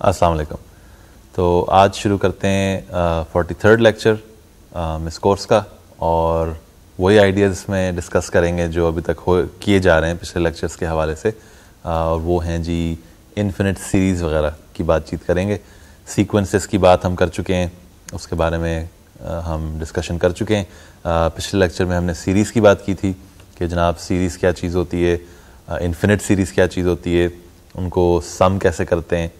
अस्सलाम वालेकुम तो आज शुरू करते हैं फोर्टी थर्ड लेक्चर मिस कोर्स का और वही आइडियाज़ इसमें डिस्कस करेंगे जो अभी तक हो किए जा रहे हैं पिछले लेक्चर्स के हवाले से और वो हैं जी इन्फिनिट सीरीज़ वगैरह की बातचीत करेंगे सीक्वेंसेस की बात हम कर चुके हैं उसके बारे में हम डिस्कशन कर चुके हैं पिछले लेक्चर में हमने सीरीज़ की बात की थी कि जनाब सीरीज़ क्या चीज़ होती है इन्फिनिट सीरीज़ क्या चीज़ होती है उनको सम कैसे करते हैं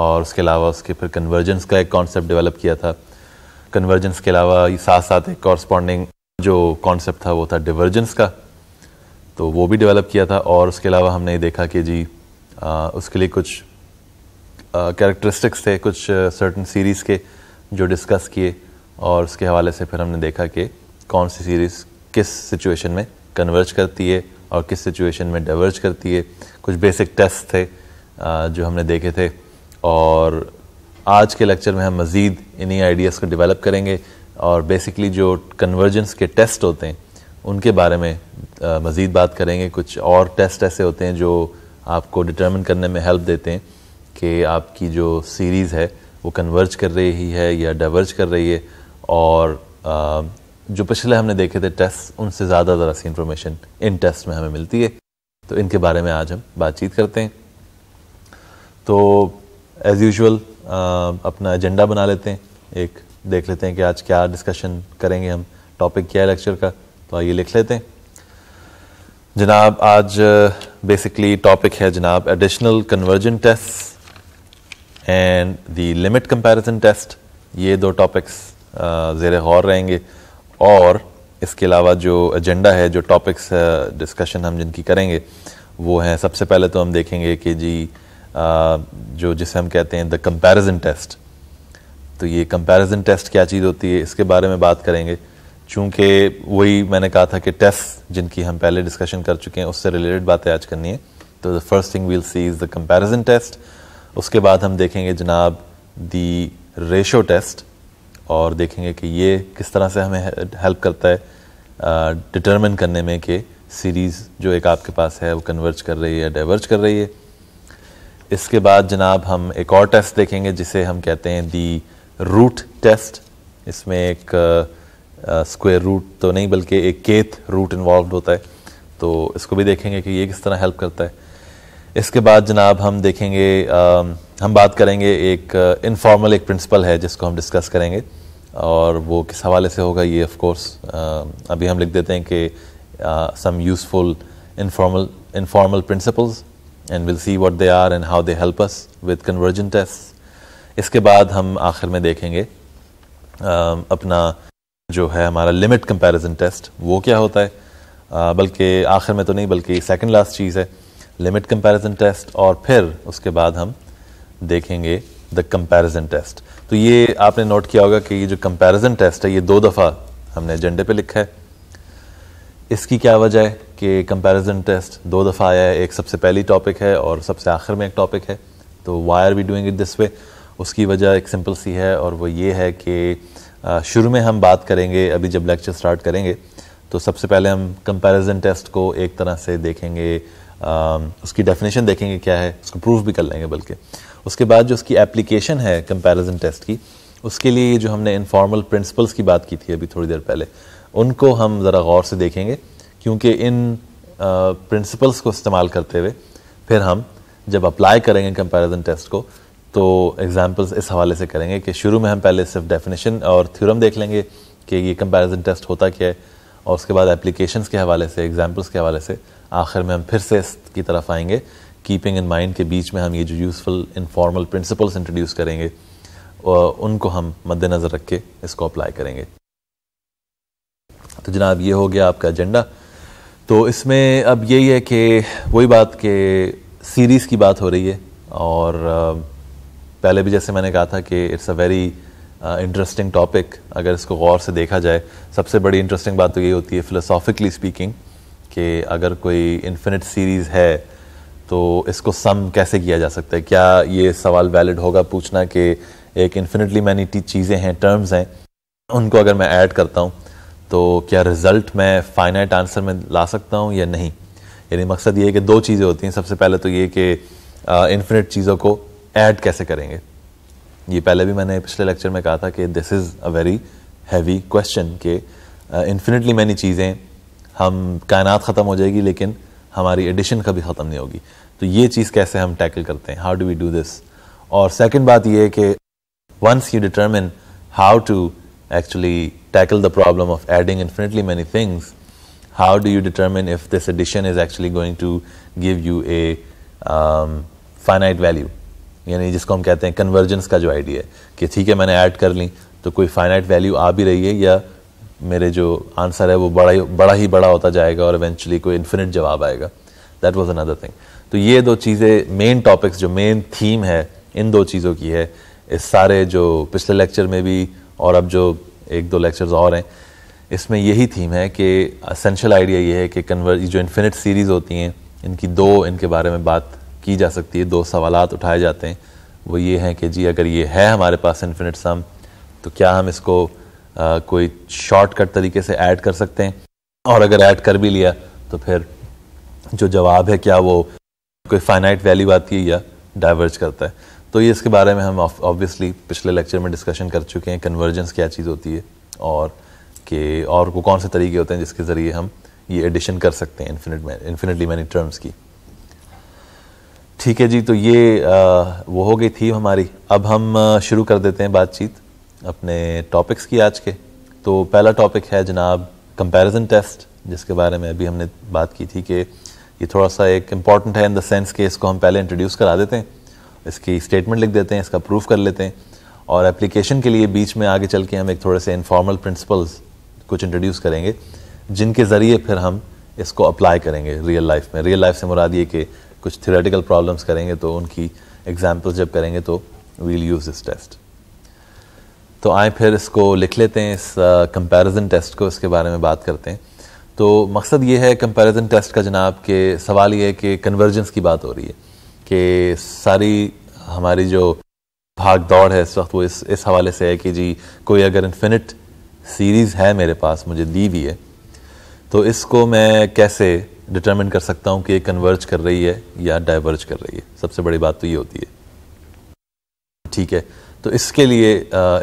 और उसके अलावा उसके फिर कन्वर्जेंस का एक कॉन्सेप्ट डेवलप किया था कन्वर्जेंस के अलावा साथ साथ एक कॉरस्पॉन्डिंग जो कॉन्सेप्ट था वो था डिवर्जेंस का तो वो भी डेवलप किया था और उसके अलावा हमने देखा कि जी आ, उसके लिए कुछ कैरेक्टरिस्टिक्स थे कुछ सर्टन सीरीज़ के जो डिस्कस किए और उसके हवाले से फिर हमने देखा कि कौन सी सीरीज़ किस सिचुएशन में कन्वर्ज करती है और किस सिचुएशन में डाइवर्ज करती है कुछ बेसिक टेस्ट थे आ, जो हमने देखे थे और आज के लेक्चर में हम मज़ीद इन्हीं आइडियाज़ को डेवलप करेंगे और बेसिकली जो कन्वर्जेंस के टेस्ट होते हैं उनके बारे में मज़ीद बात करेंगे कुछ और टेस्ट ऐसे होते हैं जो आपको डिटर्मिन करने में हेल्प देते हैं कि आपकी जो सीरीज़ है वो कन्वर्ज कर रही है या डाइवर्ज कर रही है और जो पिछले हमने देखे थे टेस्ट उनसे ज़्यादा ज़रा सी इन्फॉर्मेशन इन टेस्ट में हमें मिलती है तो इनके बारे में आज हम बातचीत करते हैं तो एज़ यूजल uh, अपना एजेंडा बना लेते हैं एक देख लेते हैं कि आज क्या डिस्कशन करेंगे हम टॉपिक क्या है लेक्चर का तो आइए लिख लेते हैं जनाब आज बेसिकली uh, टॉपिक है जनाब additional convergence test and the limit comparison test ये दो टॉपिक्स uh, ज़ेर गौर रहेंगे और इसके अलावा जो एजेंडा है जो टॉपिक्स डिस्कशन हम जिनकी करेंगे वो हैं सबसे पहले तो हम देखेंगे कि जी जो जिसे हम कहते हैं द कंपैरिजन टेस्ट तो ये कंपैरिजन टेस्ट क्या चीज़ होती है इसके बारे में बात करेंगे चूँकि वही मैंने कहा था कि टेस्ट जिनकी हम पहले डिस्कशन कर चुके हैं उससे रिलेटेड बातें आज करनी है तो the first thing we'll see is the comparison test उसके बाद हम देखेंगे जनाब दी रेशो टेस्ट और देखेंगे कि ये किस तरह से हमें हेल्प करता है डिटरमिन करने में कि सीरीज़ जो एक आपके पास है वो कन्वर्ज कर रही है डाइवर्ज कर रही है इसके बाद जनाब हम एक और टेस्ट देखेंगे जिसे हम कहते हैं दी रूट टेस्ट इसमें एक स्क्वायर uh, रूट तो नहीं बल्कि एक केथ रूट इन्वॉल्व होता है तो इसको भी देखेंगे कि ये किस तरह हेल्प करता है इसके बाद जनाब हम देखेंगे uh, हम बात करेंगे एक इनफॉर्मल uh, एक प्रिंसिपल है जिसको हम डिस्कस करेंगे और वो किस हवाले से होगा ये ऑफ कोर्स अभी हम लिख देते हैं कि some useful informal informal principles and will see what they are and how they help us with convergence test इसके बाद हम आखिर में देखेंगे अपना जो है हमारा लिमिट कंपेरिजन टेस्ट वो क्या होता है बल्कि आखिर में तो नहीं बल्कि सेकेंड लास्ट चीज़ है लिमिट कंपेरिजन टेस्ट और फिर उसके बाद हम देखेंगे द कंपेरिजन टेस्ट तो ये आपने नोट किया होगा कि ये जो कंपेरिजन टेस्ट है ये दो दफ़ा हमने एजेंडे पे लिखा है इसकी क्या वजह है कि कंपैरिजन टेस्ट दो दफ़ा आया है एक सबसे पहली टॉपिक है और सबसे आखिर में एक टॉपिक है तो why are we doing it this way उसकी वजह एक सिंपल सी है और वो ये है कि शुरू में हम बात करेंगे अभी जब लेक्चर स्टार्ट करेंगे तो सबसे पहले हम कंपैरिजन टेस्ट को एक तरह से देखेंगे आ, उसकी डेफिनेशन देखेंगे क्या है उसको प्रूफ भी कर लेंगे बल्कि उसके बाद जो उसकी एप्लीकेशन है कंपैरिजन टेस्ट की उसके लिए जो हमने इनफॉर्मल प्रिंसिपल्स की बात की थी अभी थोड़ी देर पहले उनको हम ज़रा गौर से देखेंगे क्योंकि इन प्रिंसिपल्स को इस्तेमाल करते हुए फिर हम जब अप्लाई करेंगे कंपैरिजन टेस्ट को तो एग्जांपल्स इस हवाले से करेंगे कि शुरू में हम पहले सिर्फ डेफिनेशन और थ्योरम देख लेंगे कि ये कंपैरिजन टेस्ट होता क्या है और उसके बाद एप्लीकेशंस के हवाले से एग्जांपल्स के हवाले से आखिर में हम फिर से इसकी तरफ आएंगे कीपिंग इन माइंड के बीच में हम ये जो यूज़फुल इनफॉर्मल प्रिंसिपल्स इंट्रोड्यूस करेंगे उनको हम मद्देनज़र रख के इसको अप्लाई करेंगे तो जनाब ये हो गया आपका एजेंडा तो इसमें अब यही है कि वही बात कि सीरीज़ की बात हो रही है और पहले भी जैसे मैंने कहा था कि it's a very interesting topic अगर इसको गौर से देखा जाए सबसे बड़ी इंटरेस्टिंग बात तो ये होती है फ़िलोसॉफिकली स्पीकिंग कि अगर कोई इन्फिनिट सीरीज़ है तो इसको सम कैसे किया जा सकता है क्या ये सवाल वैलिड होगा पूछना कि एक इन्फिनिटली मैनी चीज़ें हैं टर्म्स हैं उनको अगर मैं ऐड करता हूँ तो क्या रिज़ल्ट मैं फाइनाइट आंसर में ला सकता हूँ या नहीं यानी मकसद ये है कि दो चीज़ें होती हैं सबसे पहले तो ये कि इन्फिनिट चीज़ों को ऐड कैसे करेंगे ये पहले भी मैंने पिछले लेक्चर में कहा था कि this is a very heavy question कि इन्फिनिटली मैनी चीज़ें हम कायनात ख़त्म हो जाएगी लेकिन हमारी एडिशन कभी ख़त्म नहीं होगी तो ये चीज़ कैसे हम टैकल करते हैं how do we do this और सेकेंड बात ये है कि once you determine how to actually tackle the problem of adding infinitely many things, how do you determine if this addition is actually going to give you a finite um, value यानी जिसको हम कहते हैं convergence का जो idea है कि ठीक है मैंने ऐड कर ली तो कोई फाइनाइट वैल्यू आ भी रही है या मेरे जो आंसर है वो बड़ा ही बड़ा ही बड़ा होता जाएगा और इवेंचुअली कोई इन्फिनिट जवाब आएगा दैट वॉज अनदर थिंग तो ये दो चीज़ें मेन टॉपिक्स जो मेन थीम है इन दो चीज़ों की है इस सारे जो पिछले लेक्चर में भी और अब जो एक दो लेक्चर्स और हैं इसमें यही थीम है कि असेंशल आइडिया ये है कि कन्वर्ज जो इन्फिनिट सीरीज़ होती हैं इनकी दो इनके बारे में बात की जा सकती है दो सवाल उठाए जाते हैं वो ये हैं कि जी अगर ये है हमारे पास इन्फिनिट सम तो क्या हम इसको आ, कोई शॉर्टकट तरीके से ऐड कर सकते हैं और अगर ऐड कर भी लिया तो फिर जो जवाब है क्या वो कोई फाइनाइट वैल्यू आती है या डाइवर्ज करता है तो ये इसके बारे में हम ऑब्वियसली पिछले लेक्चर में डिस्कशन कर चुके हैं कन्वर्जेंस क्या चीज़ होती है और कि और वो कौन से तरीके होते हैं जिसके ज़रिए हम ये एडिशन कर सकते हैं इन्फिनिट इन्फिनिटली मैनी टर्म्स की ठीक है जी तो ये आ, वो हो गई थी हमारी अब हम शुरू कर देते हैं बातचीत अपने टॉपिक्स की आज के तो पहला टॉपिक है जनाब कंपैरिजन टेस्ट जिसके बारे में अभी हमने बात की थी कि ये थोड़ा सा एक इम्पॉर्टेंट है इन द सेंस कि इसको हम पहले इंट्रोड्यूस करा देते हैं इसकी स्टेटमेंट लिख देते हैं इसका प्रूफ कर लेते हैं और एप्लीकेशन के लिए बीच में आगे चल के हम एक थोड़े से इनफॉर्मल प्रिंसिपल्स कुछ इंट्रोड्यूस करेंगे जिनके ज़रिए फिर हम इसको अप्लाई करेंगे रियल लाइफ में रियल लाइफ से मुराद ये कि कुछ थियोरेटिकल प्रॉब्लम्स करेंगे तो उनकी एग्जाम्पल्स जब करेंगे तो वील यूज़ दिस टेस्ट तो आए फिर इसको लिख लेते हैं इस कंपैरिजन uh, टेस्ट को इसके बारे में बात करते हैं तो मकसद ये है कंपैरिजन टेस्ट का जनाब के सवाल ये है कि कन्वर्जेंस की बात हो रही है कि सारी हमारी जो भाग दौड़ है इस वक्त वो इस इस हवाले से है कि जी कोई अगर इन्फिनिट सीरीज़ है मेरे पास मुझे दी हुई है तो इसको मैं कैसे डिटर्मिन कर सकता हूँ कि ये कन्वर्ज कर रही है या डाइवर्ज कर रही है सबसे बड़ी बात तो ये होती है ठीक है तो इसके लिए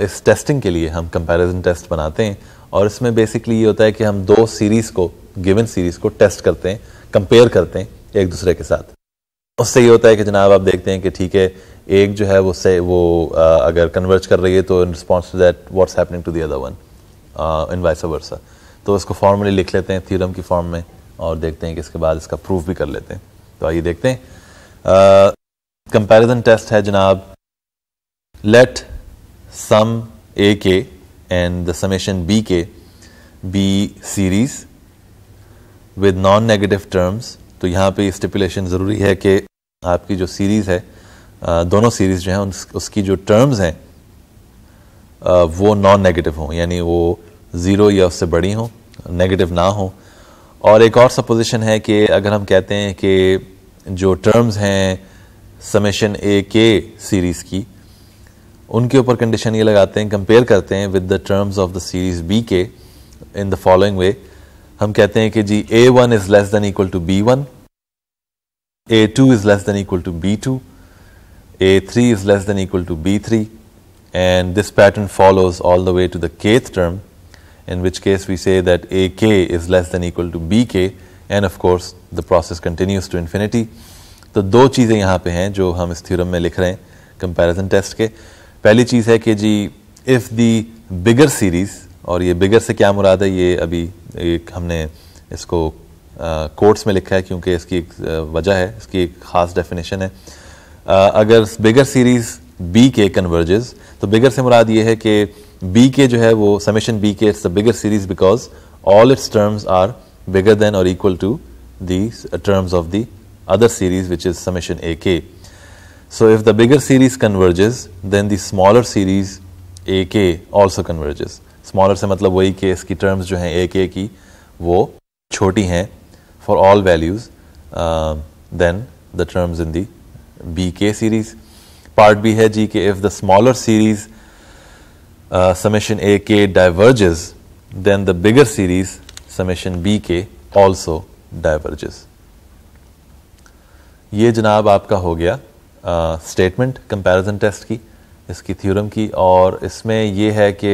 इस टेस्टिंग के लिए हम कंपैरिजन टेस्ट बनाते हैं और इसमें बेसिकली ये होता है कि हम दो सीरीज़ को गिवन सीरीज़ को टेस्ट करते हैं कंपेयर करते हैं एक दूसरे के साथ उससे ये होता है कि जनाब आप देखते हैं कि ठीक है एक जो है वो से वो आ, अगर कन्वर्ज कर रही है तो and response to that what's happening to other one in vice versa तो उसको फॉर्मली लिख लेते हैं थीरम की फॉर्म में और देखते हैं कि इसके बाद इसका प्रूफ भी कर लेते हैं तो आइए देखते हैं कंपेरिजन टेस्ट है जनाब late sum a k and the summation b k be series with non negative terms तो यहाँ पे स्टिपुलेशन ज़रूरी है कि आपकी जो सीरीज़ है दोनों सीरीज़ जो है उसकी जो टर्म्स हैं वो नॉन नेगेटिव हों यानी वो ज़ीरो या उससे बड़ी हों नेगेटिव ना हो और एक और सपोजिशन है कि अगर हम कहते हैं कि जो टर्म्स हैं समेशन ए के सीरीज़ की उनके ऊपर कंडीशन ये लगाते हैं कंपेयर करते हैं with the terms of the series b k in the following way हम कहते हैं कि जी a one is less than equal to b one A2 is less than equal to B2, A3 is less than equal to B3 and this pattern follows all the way to the kth term in which case we say that AK is less than equal to BK and of course the process continues to infinity. तो दो चीज़ें यहाँ पे हैं जो हम इस theorem में लिख रहे हैं कंपैरिजन टेस्ट के पहली चीज़ है कि जी इफ़ दी बिगर सीरीज़ और ये बिगर से क्या मुराद है ये अभी एक हमने इसको कोर्ट्स में लिखा है क्योंकि इसकी एक वजह है इसकी एक ख़ास डेफिनेशन है अगर bigger series b k converges तो बिगर से मुराद ये है कि बी के जो है वो summation b k it's the bigger series because all its terms are bigger than और equal to the terms of the other series which is summation a k so if the bigger series series then the smaller series a k also converges smaller से मतलब वही कि इसकी terms जो हैं के की वो छोटी हैं for all values uh, then the terms in the BK series. Part B hai है ke if the smaller series uh, summation AK diverges then the bigger series summation BK also diverges. ये जनाब आपका हो गया statement comparison test की इसकी theorem की और इसमें ये है कि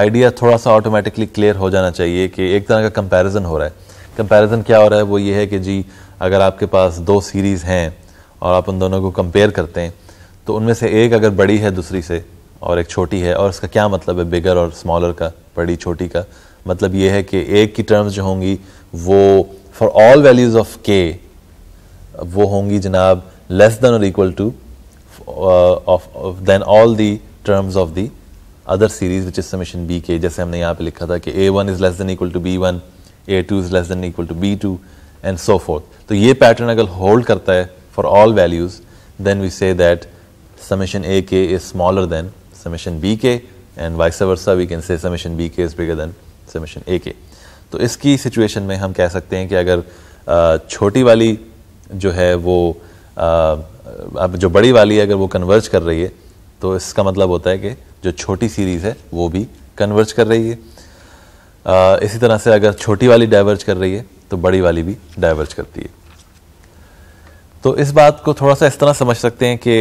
आइडिया थोड़ा सा ऑटोमेटिकली क्लियर हो जाना चाहिए कि एक तरह का कंपैरिजन हो रहा है कंपैरिजन क्या हो रहा है वो ये है कि जी अगर आपके पास दो सीरीज़ हैं और आप उन दोनों को कंपेयर करते हैं तो उनमें से एक अगर बड़ी है दूसरी से और एक छोटी है और इसका क्या मतलब है बिगर और स्मॉलर का बड़ी छोटी का मतलब ये है कि एक की टर्म्स जो होंगी वो फॉर ऑल वैल्यूज़ ऑफ के वो होंगी जनाब लेस देन और equal to of then all the terms of the other series which is summation b k जैसे हमने यहाँ पे लिखा था कि a one is less than equal to b one a two is less than equal to B two and so forth तो ये pattern अगर होल्ड करता है for all values then we say that summation a k is smaller than summation b k and vice versa we can say summation b k is bigger than summation a k तो इसकी situation में हम कह सकते हैं कि अगर छोटी वाली जो है वो अब जो बड़ी वाली है अगर वो कन्वर्ज कर रही है तो इसका मतलब होता है कि जो छोटी सीरीज़ है वो भी कन्वर्ज कर रही है इसी तरह से अगर छोटी वाली डाइवर्ज कर रही है तो बड़ी वाली भी डाइवर्ज करती है तो इस बात को थोड़ा सा इस तरह समझ सकते हैं कि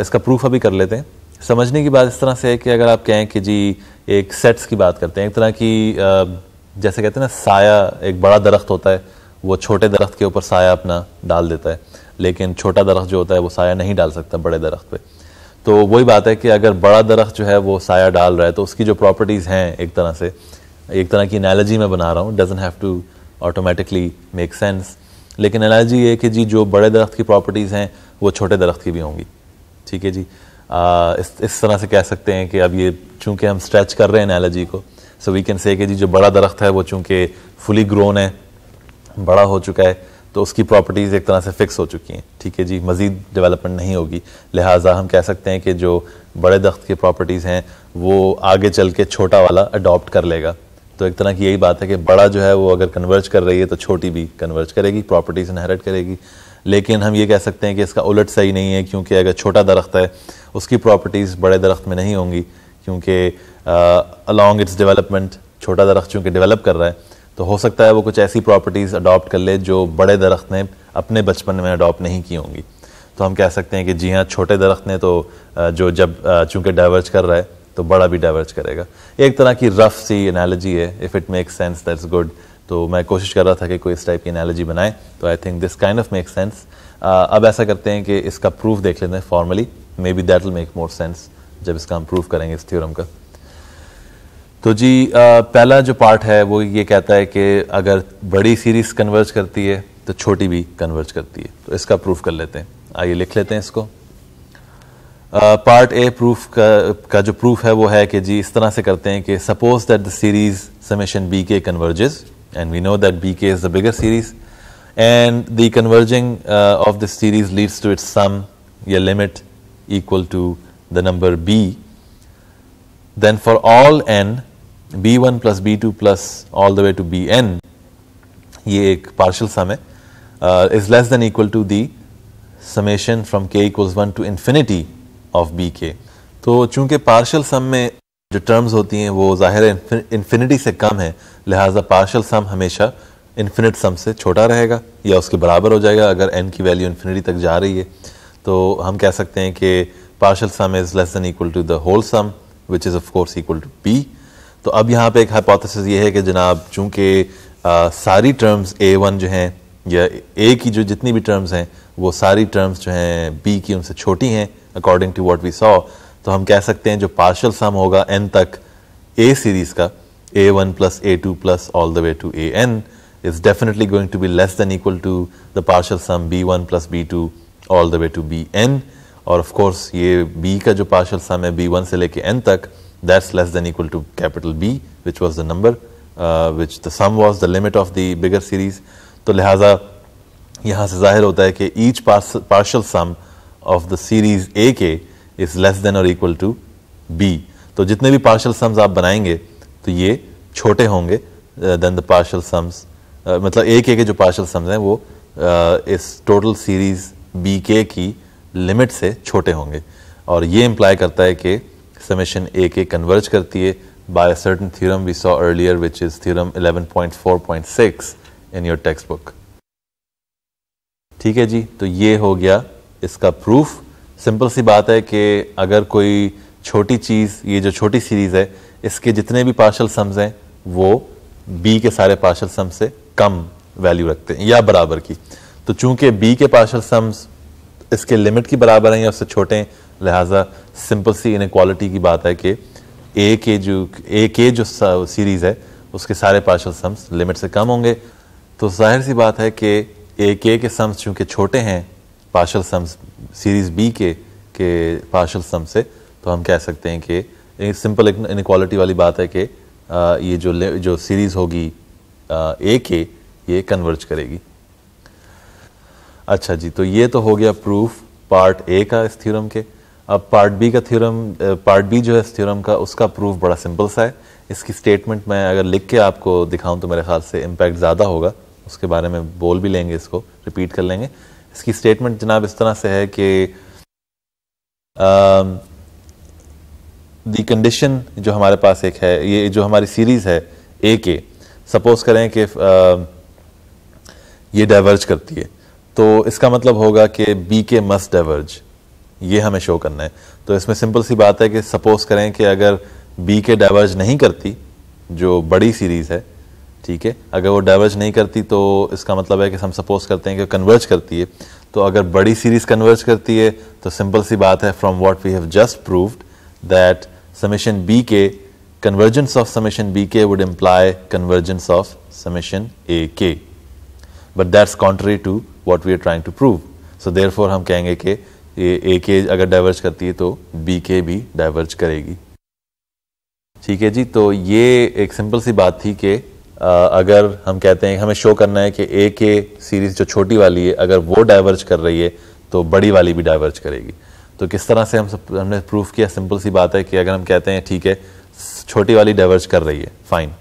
इसका प्रूफ अभी कर लेते हैं समझने की बात इस तरह से है कि अगर आप कहें कि जी एक सेट्स की बात करते हैं एक तरह की जैसे कहते हैं ना साया एक बड़ा दरख्त होता है वो छोटे दरख्त के ऊपर साया अपना डाल देता है लेकिन छोटा दरख्त जो होता है वो साया नहीं डाल सकता बड़े दरख्त पे तो वही बात है कि अगर बड़ा दरख्त जो है वो साया डाल रहा है तो उसकी जो प्रॉपर्टीज़ हैं एक तरह से एक तरह की एनालॉजी मैं बना रहा हूँ doesn't have to automatically make sense लेकिन एनालॉजी ये कि जी जो बड़े दरख्त की प्रॉपर्टीज़ हैं वो छोटे दरख्त की भी होंगी ठीक है जी आ, इस इस तरह से कह सकते हैं कि अब ये चूँकि हम स्ट्रेच कर रहे हैं एनालॉजी को सो वी कैन से कि जी जो बड़ा दरख्त है वो चूँकि फुली ग्रोन है बड़ा हो चुका है तो उसकी प्रॉपर्टीज़ एक तरह से फ़िक्स हो चुकी हैं ठीक है जी मज़ीद डेवलपमेंट नहीं होगी लिहाजा हम कह सकते हैं कि जो बड़े दरख्त की प्रॉपर्टीज़ हैं वो आगे चल के छोटा वाला अडॉप्ट कर लेगा तो एक तरह की यही बात है कि बड़ा जो है वो अगर कन्वर्ज कर रही है तो छोटी भी कन्वर्ज करेगी प्रॉपर्टीज इनहेरिट करेगी लेकिन हम ये कह सकते हैं कि इसका उलट सही नहीं है क्योंकि अगर छोटा दरख्त है उसकी प्रॉपर्टीज़ बड़े दरख्त में नहीं होंगी क्योंकि अलॉन्ग इट्स डेवलपमेंट छोटा दरख्त चूँकि डेवलप कर रहा है तो हो सकता है वो कुछ ऐसी प्रॉपर्टीज़ अडॉप्ट कर ले जो बड़े दरख्त ने अपने बचपन में अडॉप्ट नहीं की होंगी तो हम कह सकते हैं कि जी हाँ छोटे दरख्त ने तो जो जब चूँकि डाइवर्ज कर रहा है तो बड़ा भी डाइवर्ज करेगा एक तरह की रफ सी एनालॉजी है if it make sense that's good तो मैं कोशिश कर रहा था कि कोई इस टाइप की एनालॉजी बनाए तो I think this kind of make sense अब ऐसा करते हैं कि इसका प्रूफ देख लेते हैं formally maybe that will make more sense जब इसका हम प्रूफ करेंगे इस थ्योरम का तो जी आ, पहला जो पार्ट है वो ये कहता है कि अगर बड़ी सीरीज कन्वर्ज करती है तो छोटी भी कन्वर्ज करती है तो इसका प्रूफ कर लेते हैं आइए लिख लेते हैं इसको Uh, part A proof का, का जो प्रूफ है वो है कि जी इस तरह से करते हैं कि suppose that the series summation b k converges and we know that b k is the bigger series and the converging of this series leads to its sum equal to the number b, then for all n, b1 plus b2 plus all the way to bn, एक partial sum है, uh, is less than equal to the summation from k equals 1 to infinity of b k तो चूंकि partial सम में जो terms होती हैं वो ज़ाहिर इन्फिनिटी से कम है लिहाजा पार्शल सम हमेशा इन्फिनिट सम से छोटा रहेगा या उसके बराबर हो जाएगा अगर एन की वैल्यू इन्फिनिटी तक जा रही है तो हम कह सकते हैं कि partial sum is less than equal to the whole sum which is of course equal to b तो अब यहाँ पे एक हाइपोथेसिस ये है कि जनाब चूँकि सारी टर्म्स ए वन जो हैं या ए की जो जितनी भी टर्म्स हैं वो सारी टर्म्स जो हैं बी की उनसे छोटी हैं according to what we saw तो हम कह सकते हैं जो पार्शल सम होगा एन तक ए सीरीज का a one plus a two plus all the way to a n is definitely going to be less than equal to the partial sum b one plus b two all the way to b n और of course ये b का जो partial सम है B one से लेके n तक that's less than equal to capital B which was the number which the sum was the limit of the bigger series तो लिहाजा यहाँ से जाहिर होता है कि each partial sum of the series a k is less than और equal to b तो जितने भी पार्शल सम्स आप बनाएंगे तो ये छोटे होंगे देन द पार्शल सम्स मतलब ए के, के जो पार्शल सम्स हैं वो uh, इस टोटल सीरीज बी के की लिमिट से छोटे होंगे और ये इम्प्लाई करता है कि समेशन ए के कन्वर्ज करती है by a certain theorem we saw earlier, which is theorem 11.4.6 in your textbook. ठीक है जी तो ये हो गया इसका प्रूफ सिंपल सी बात है कि अगर कोई छोटी चीज़ ये जो छोटी सीरीज़ है इसके जितने भी पार्शल सम्स हैं वो बी के सारे पार्शल सम से कम वैल्यू रखते हैं या बराबर की तो चूंकि बी के पार्शल सम्स इसके लिमिट की बराबर हैं या उससे छोटे हैं लिहाजा सिंपल सी इन की बात है कि ए के जो ए के जो सीरीज़ है उसके सारे पार्शल सम्स लिमिट से कम होंगे तो जाहिर सी बात है कि ए के के सम्स चूँकि छोटे हैं पार्शल सम्स सीरीज़ बी के के पार्शल सम से तो हम कह सकते हैं कि एक सिंपल एक इनक्वालिटी वाली बात है कि ये जो जो सीरीज़ होगी ए के ये कन्वर्ज करेगी अच्छा जी तो ये तो हो गया प्रूफ पार्ट ए का इस थ्योरम के अब पार्ट बी का थ्योरम पार्ट बी जो है इस थ्योरम का उसका प्रूफ बड़ा सिंपल सा है इसकी स्टेटमेंट मैं अगर लिख के आपको दिखाऊं तो मेरे ख्याल से इम्पैक्ट ज़्यादा होगा उसके बारे में बोल भी लेंगे इसको रिपीट कर लेंगे इसकी स्टेटमेंट जनाब इस तरह से है कि दी um, कंडीशन जो हमारे पास एक है ये जो हमारी सीरीज़ है ए के सपोज करें कि um, ये डाइवर्ज करती है तो इसका मतलब होगा कि बी के मस्ट डाइवर्ज ये हमें शो करना है तो इसमें सिंपल सी बात है कि सपोज करें कि अगर बी के डाइवर्ज नहीं करती जो बड़ी सीरीज़ है ठीक है अगर वो डाइवर्ज नहीं करती तो इसका मतलब है कि हम सपोज करते हैं कि कन्वर्ज करती है तो अगर बड़ी सीरीज़ कन्वर्ज करती है तो सिंपल सी बात है from what we have just proved that summation b k convergence of b k would imply convergence of summation a k but that's contrary to what we are trying to prove so therefore हम कहेंगे कि ए के अगर diverge करती है तो B के भी डाइवर्ज करेगी ठीक है जी तो ये एक सिंपल सी बात थी कि अगर हम कहते हैं हमें शो करना है कि ए के सीरीज जो छोटी वाली है अगर वो डाइवर्ज कर रही है तो बड़ी वाली भी डाइवर्ज करेगी तो किस तरह से हम सब हमने प्रूफ किया सिंपल सी बात है कि अगर हम कहते हैं ठीक है छोटी वाली डाइवर्ज कर रही है फाइन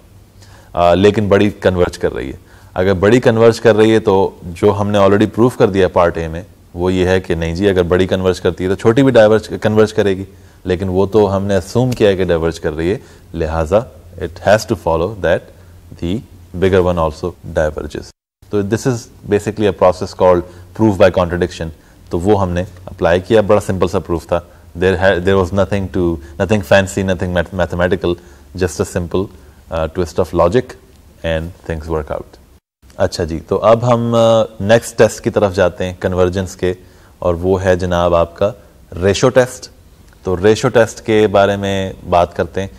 लेकिन बड़ी कन्वर्ज कर रही है अगर बड़ी कन्वर्ज कर रही है तो जो हमने ऑलरेडी प्रूफ कर दिया पार्ट ए में वो ये है कि नहीं जी अगर बड़ी कन्वर्ज करती है तो छोटी भी डाइवर्ज कन्वर्ज करेगी लेकिन वो तो हमने असूम किया है कि डाइवर्ज कर रही है लिहाजा it has to follow that the bigger one also diverges. तो this is basically a process called proof by contradiction तो वो हमने अप्लाई किया बड़ा सिंपल सा प्रूफ था there there was nothing too nothing fancy nothing mathematical just a simple twist of logic and things work out अच्छा जी तो अब हम नेक्स्ट uh, टेस्ट की तरफ जाते हैं कन्वर्जेंस के और वो है जनाब आपका रेशो टेस्ट तो रेशो टेस्ट के बारे में बात करते हैं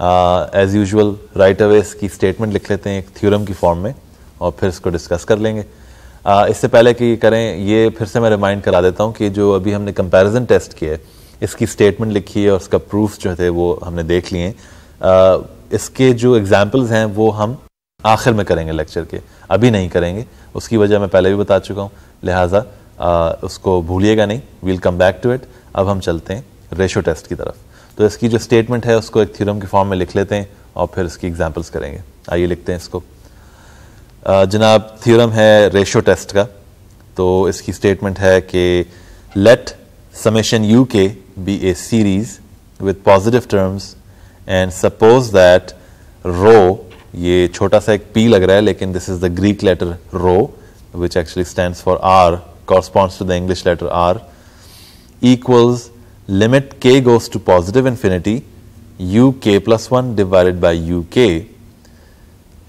एज यूजल राइट अवे की स्टेटमेंट लिख लेते हैं एक थ्योरम की फॉर्म में और फिर इसको डिस्कस कर लेंगे uh, इससे पहले कि करें ये फिर से मैं रिमाइंड करा देता हूँ कि जो अभी हमने कंपेरिजन टेस्ट किया है इसकी स्टेटमेंट लिखी है और उसका प्रूफ जो थे वो हमने देख लिए uh, इसके जो एग्जाम्पल्स हैं वो हम आखिर में करेंगे लेक्चर के अभी नहीं करेंगे उसकी वजह मैं पहले भी बता चुका हूँ लिहाजा uh, उसको भूलिएगा नहीं we'll come back to it अब हम चलते हैं रेशो टेस्ट की तरफ तो इसकी जो स्टेटमेंट है उसको एक थ्योरम के फॉर्म में लिख लेते हैं और फिर इसकी एग्जाम्पल्स करेंगे आइए लिखते हैं इसको जनाब थ्योरम है रेशो टेस्ट का तो इसकी स्टेटमेंट है कि let summation u k be a series with positive terms and suppose that rho ये छोटा सा एक पी लग रहा है लेकिन this is the Greek letter rho which actually stand for or corresponds to the English letter r equals limit k goes to positive infinity u k plus 1 divided by u k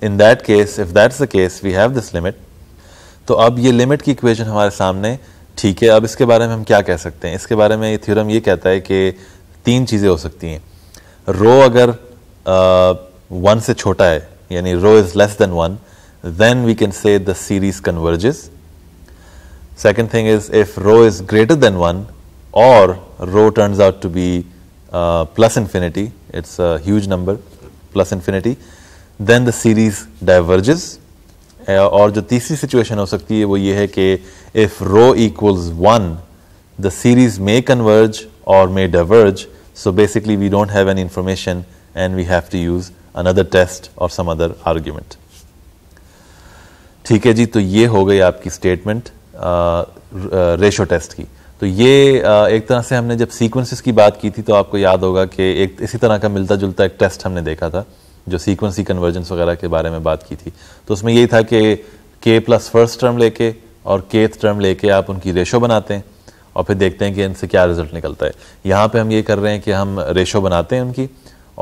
in that case if that's the case we have this limit तो अब ये limit की equation हमारे सामने ठीक है अब इसके बारे में हम क्या कह सकते हैं इसके बारे में ये थ्योरम ये कहता है कि तीन चीज़ें हो सकती हैं रो अगर वन uh, से छोटा है यानी rho is less than one then we can say the series converges second thing is if rho is greater than one or rho turns out to be uh, plus infinity, it is a huge number plus infinity, then the series diverges. Uh, or the TC situation of Sakti if rho equals 1, the series may converge or may diverge. So basically, we do not have any information and we have to use another test or some other argument. ठीक है जी तो ये हो गई आपकी statement ratio uh, तो ये एक तरह से हमने जब सीक्वेंसेस की बात की थी तो आपको याद होगा कि एक इसी तरह का मिलता जुलता एक टेस्ट हमने देखा था जो सीक्वेंसी कन्वर्जेंस वगैरह के बारे में बात की थी तो उसमें यही था कि के प्लस फर्स्ट टर्म लेके और केथ टर्म लेके आप उनकी रेशो बनाते हैं और फिर देखते हैं कि इनसे क्या रिजल्ट निकलता है यहाँ पे हम ये कर रहे हैं कि हम रेशो बनाते हैं उनकी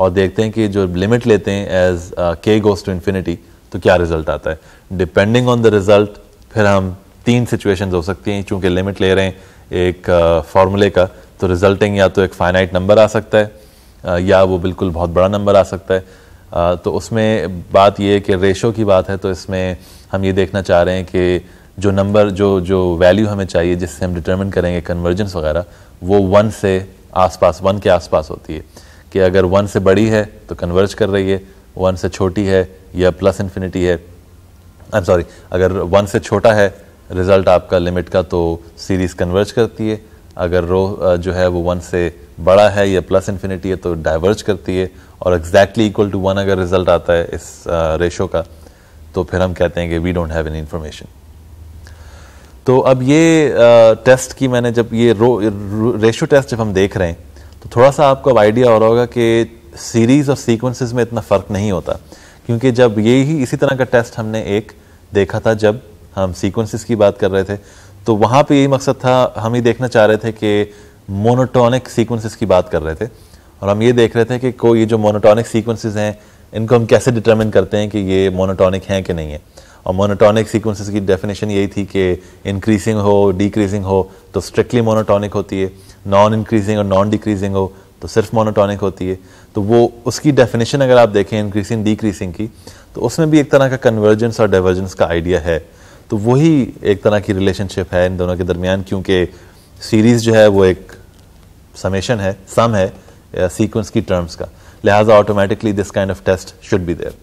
और देखते हैं कि जो लिमिट लेते हैं as k goes to infinity तो क्या रिजल्ट आता है डिपेंडिंग ऑन द रिजल्ट फिर हम तीन सिचुएशंस हो सकती हैं चूँकि लिमिट ले रहे हैं एक फार्मूले का तो रिजल्टिंग या तो एक फाइनाइट नंबर आ सकता है या वो बिल्कुल बहुत बड़ा नंबर आ सकता है तो उसमें बात ये है कि रेशो की बात है तो इसमें हम ये देखना चाह रहे हैं कि जो नंबर जो जो वैल्यू हमें चाहिए जिससे हम डिटर्मिन करेंगे कन्वर्जेंस वगैरह वो वन से आसपास वन के आसपास होती है कि अगर वन से बड़ी है तो कन्वर्ज कर रही है वन से छोटी है या प्लस इन्फिनिटी है आई एम सॉरी अगर वन से छोटा है रिज़ल्ट आपका लिमिट का तो सीरीज़ कन्वर्ज करती है अगर रो जो है वो वन से बड़ा है या प्लस इन्फिनिटी है तो डाइवर्ज करती है और एग्जैक्टली इक्वल टू वन अगर रिज़ल्ट आता है इस रेशो का तो फिर हम कहते हैं कि we don't have any information तो अब ये टेस्ट की मैंने जब ये रो, रेशो टेस्ट जब हम देख रहे हैं तो थोड़ा सा आपको अब आइडिया हो रहा होगा कि सीरीज़ और सीक्वेंसेस में इतना फ़र्क नहीं होता क्योंकि जब ये ही इसी तरह का टेस्ट हमने एक देखा था जब हम सीक्वेंसेस की बात कर रहे थे तो वहाँ पे यही मकसद था हम ये देखना चाह रहे थे कि मोनोटोनिक सीक्वेंसेस की बात कर रहे थे और हम ये देख रहे थे कि कोई ये जो मोनोटोनिक सीक्वेंसेस हैं इनको हम कैसे डिटर्मिन करते हैं कि ये मोनोटोनिक हैं कि नहीं है और मोनोटोनिक सीक्वेंसेस की डेफिनेशन यही थी कि इंक्रीजिंग हो डिक्रीजिंग हो तो स्ट्रिक्टली मोनोटोनिक होती है नॉन इंक्रीजिंग और नॉन डिक्रीजिंग हो तो सिर्फ मोनोटोनिक होती है तो वो उसकी डेफिनेशन अगर आप देखें इंक्रीजिंग डिक्रीजिंग की तो उसमें भी एक तरह का कन्वर्जेंस और डाइवर्जेंस का आइडिया है तो वही एक तरह की रिलेशनशिप है इन दोनों के दरमियान क्योंकि सीरीज़ जो है वो एक समेशन है सम है सीक्वेंस की टर्म्स का लिहाजा automatically this kind of test should be there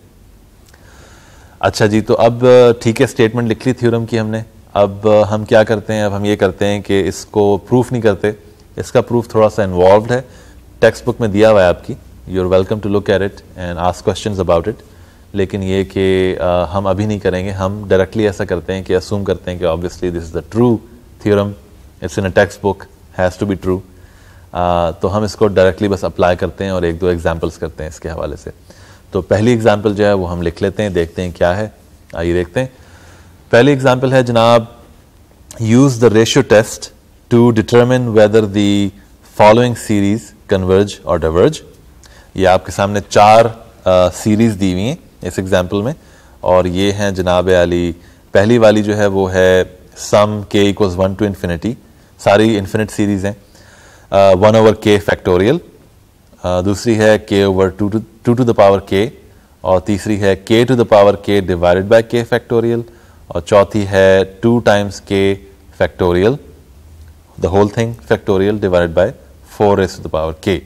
अच्छा जी तो अब ठीक है स्टेटमेंट लिख ली थ्योरम की हमने अब हम क्या करते हैं अब हम ये करते हैं कि इसको प्रूफ नहीं करते इसका प्रूफ थोड़ा सा इन्वॉल्व है टेक्स्ट बुक में दिया हुआ है आपकी you are welcome to look at it and ask question about it लेकिन ये कि हम अभी नहीं करेंगे हम डायरेक्टली ऐसा करते हैं कि असूम करते हैं कि obviously this is the true theorem it's in a textbook has to be true तो हम इसको डायरेक्टली बस अप्लाई करते हैं और एक दो एग्जाम्पल्स करते हैं इसके हवाले से तो पहली एग्ज़ाम्पल जो है वो हम लिख लेते हैं देखते हैं क्या है आइए देखते हैं पहली एग्ज़ाम्पल है जनाब use the ratio test to determine whether the following series converge और डवर्ज ये आपके सामने चार सीरीज़ दी हुई हैं इस एग्ज़ाम्पल में और ये हैं जनाब अली पहली वाली जो है वो है sum k equals one to infinity सारी इन्फिनिट सीरीज़ हैं वन ओवर के फैक्टोरियल दूसरी है k over two to to to the power k और तीसरी है k to the power k divided by k factorial और चौथी है two times k factorial the whole thing factorial divided by four s to the power k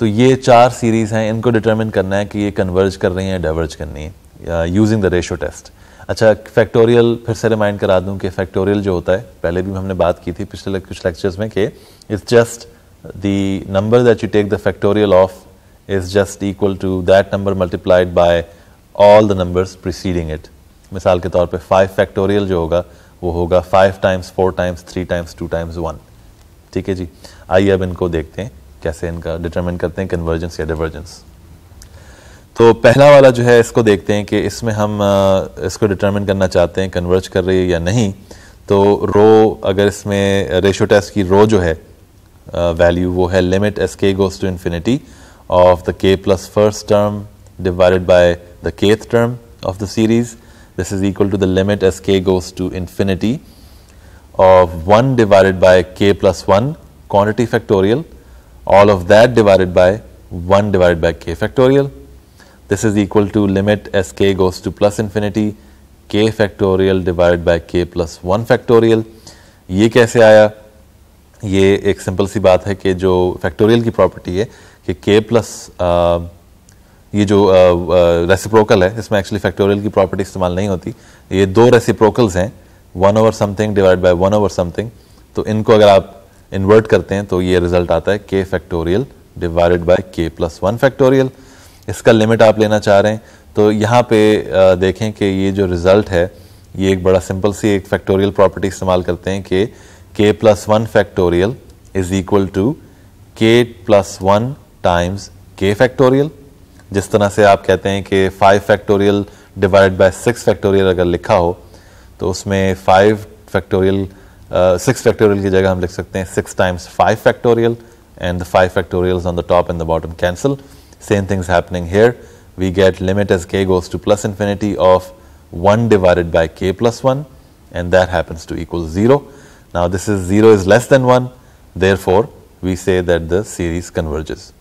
तो ये चार series हैं इनको डिटरमिन करना है कि ये कन्वर्ज कर रही हैं डाइवर्ज करनी है यूजिंग द रेशो टेस्ट अच्छा फैक्टोरियल फिर से रिमाइंड करा दूं कि फैक्टोरियल जो होता है पहले भी हमने बात की थी पिछले कुछ लेक्चर्स में कि it's just the number that you take the factorial of is just equal to that number multiplied by all the numbers preceding it मिसाल के तौर पे फाइव फैक्टोरियल जो होगा वो होगा five times four times three times two times one ठीक है जी आइए अब इनको देखते हैं कैसे इनका डिटरमिन करते हैं कन्वर्जेंस या डिवर्जेंस तो पहला वाला जो है इसको देखते हैं कि इसमें हम इसको डिटरमिन करना चाहते हैं कन्वर्ज कर रही है या नहीं तो रो अगर इसमें रेशो टेस्ट की रो जो है वैल्यू वो है limit as k goes to infinity of the k plus first term divided by the kth term of the series this is equal to the limit as k goes to infinity of one divided by k plus one quantity factorial all of that divided by 1 divided by k factorial. This is equal to limit as k goes to plus infinity k factorial divided by k plus 1 factorial. ये कैसे आया ये एक simple सी बात है कि जो फैक्टोरियल की प्रॉपर्टी है कि k प्लस uh, ये जो रेसिप्रोकल uh, uh, है इसमें एक्चुअली फैक्टोरियल की प्रॉपर्टी इस्तेमाल नहीं होती ये दो रेसिप्रोकल्स हैं one over something divide by one over something तो इनको अगर आप इन्वर्ट करते हैं तो ये रिजल्ट आता है k factorial divided by k plus one factorial इसका लिमिट आप लेना चाह रहे हैं तो यहाँ पे देखें कि ये जो रिज़ल्ट है ये एक बड़ा सिंपल सी एक फैक्टोरियल प्रॉपर्टी इस्तेमाल करते हैं कि k plus one factorial is equal to k plus one times k factorial जिस तरह से आप कहते हैं कि five factorial divide by six factorial अगर लिखा हो तो उसमें five factorial six uh, factorial की जगह हम लिख सकते हैं six times five factorial and the five factorial on the top and the bottom cancel same things happening here we get limit as k goes to plus infinity of one divided by k plus one and that happens to equal zero now this is zero is less than one therefore we say that the series converges